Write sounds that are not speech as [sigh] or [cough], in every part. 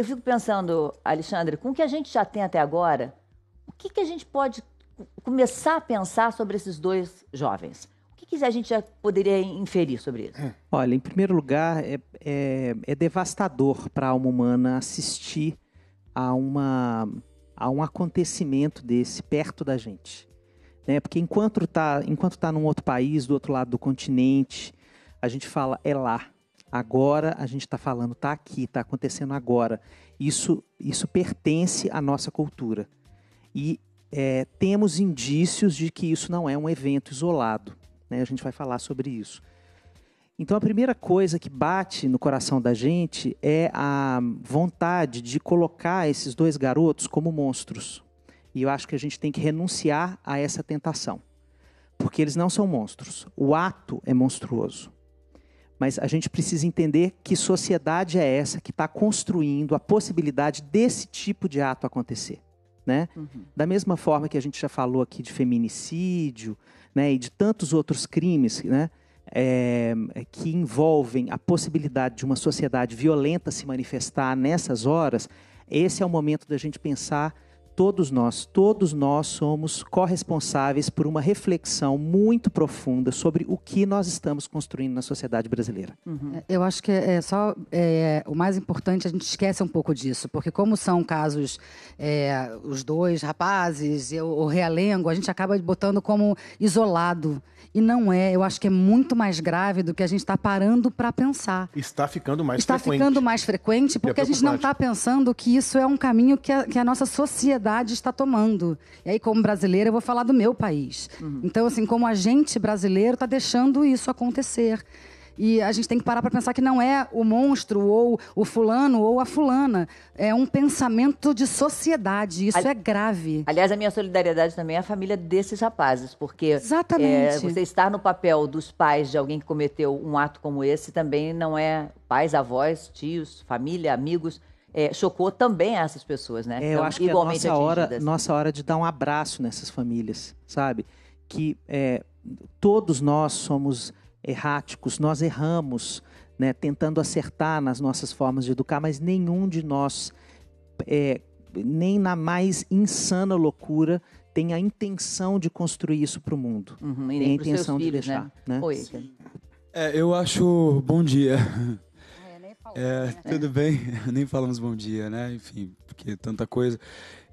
eu fico pensando, Alexandre, com o que a gente já tem até agora, o que, que a gente pode começar a pensar sobre esses dois jovens? O que, que a gente já poderia inferir sobre isso? É. Olha, em primeiro lugar, é, é, é devastador para a alma humana assistir a, uma, a um acontecimento desse perto da gente. Né? Porque enquanto está enquanto tá num outro país, do outro lado do continente, a gente fala, é lá. Agora a gente está falando, está aqui, está acontecendo agora. Isso, isso pertence à nossa cultura. E é, temos indícios de que isso não é um evento isolado. Né? A gente vai falar sobre isso. Então, a primeira coisa que bate no coração da gente é a vontade de colocar esses dois garotos como monstros. E eu acho que a gente tem que renunciar a essa tentação. Porque eles não são monstros. O ato é monstruoso mas a gente precisa entender que sociedade é essa que está construindo a possibilidade desse tipo de ato acontecer. Né? Uhum. Da mesma forma que a gente já falou aqui de feminicídio né, e de tantos outros crimes né, é, é que envolvem a possibilidade de uma sociedade violenta se manifestar nessas horas, esse é o momento da gente pensar todos nós, todos nós somos corresponsáveis por uma reflexão muito profunda sobre o que nós estamos construindo na sociedade brasileira. Uhum. É, eu acho que é só é, o mais importante a gente esquece um pouco disso, porque como são casos é, os dois rapazes, e o realengo, a gente acaba botando como isolado e não é. Eu acho que é muito mais grave do que a gente está parando para pensar. Está ficando mais está frequente. Está ficando mais frequente é porque é a gente não está pensando que isso é um caminho que a, que a nossa sociedade sociedade está tomando. E aí, como brasileira, eu vou falar do meu país. Uhum. Então, assim, como a gente brasileiro está deixando isso acontecer. E a gente tem que parar para pensar que não é o monstro ou o fulano ou a fulana. É um pensamento de sociedade. Isso Ali... é grave. Aliás, a minha solidariedade também é a família desses rapazes, porque é, Exatamente. É, você estar no papel dos pais de alguém que cometeu um ato como esse também não é pais, avós, tios, família, amigos é, chocou também essas pessoas, né? É, eu acho que é nossa hora, nossa hora de dar um abraço nessas famílias, sabe? Que é, todos nós somos erráticos, nós erramos, né? Tentando acertar nas nossas formas de educar, mas nenhum de nós, é, nem na mais insana loucura, tem a intenção de construir isso para o mundo. Uhum, tem a intenção de filhos, deixar. Né? né? Oi, é, eu acho. Bom dia. É, né? tudo bem, [laughs] nem falamos bom dia, né? Enfim, porque é tanta coisa.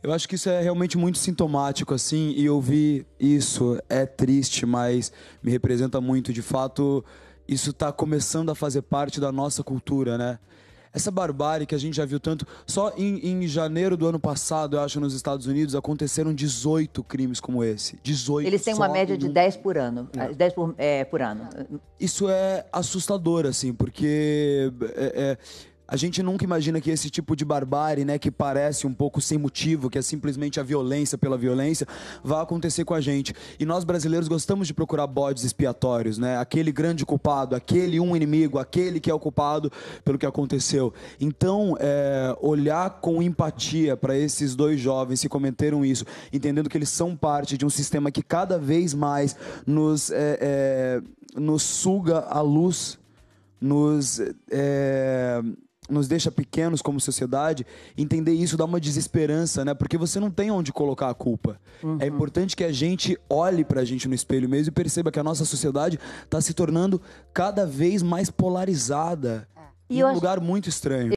Eu acho que isso é realmente muito sintomático, assim, e ouvir isso é triste, mas me representa muito. De fato, isso está começando a fazer parte da nossa cultura, né? essa barbárie que a gente já viu tanto. Só em, em janeiro do ano passado, eu acho, nos Estados Unidos, aconteceram 18 crimes como esse. 18 Eles têm uma média de 10 por ano. É. 10 eh, por, é, por ano. Isso é assustador, assim, porque. É, é a gente nunca imagina que esse tipo de barbárie, né, que parece um pouco sem motivo, que é simplesmente a violência pela violência, vá acontecer com a gente. E nós brasileiros gostamos de procurar bodes expiatórios, né? Aquele grande culpado, aquele um inimigo, aquele que é o culpado pelo que aconteceu. Então, é, olhar com empatia para esses dois jovens que cometeram isso, entendendo que eles são parte de um sistema que cada vez mais nos, é, é, nos suga a luz, nos é, nos deixa pequenos como sociedade, entender isso dá uma desesperança, né? Porque você não tem onde colocar a culpa. É uhum. É importante que a gente olhe pra gente no espelho mesmo e perceba que a nossa sociedade tá se tornando cada vez mais polarizada. É. E um lugar muito estranho.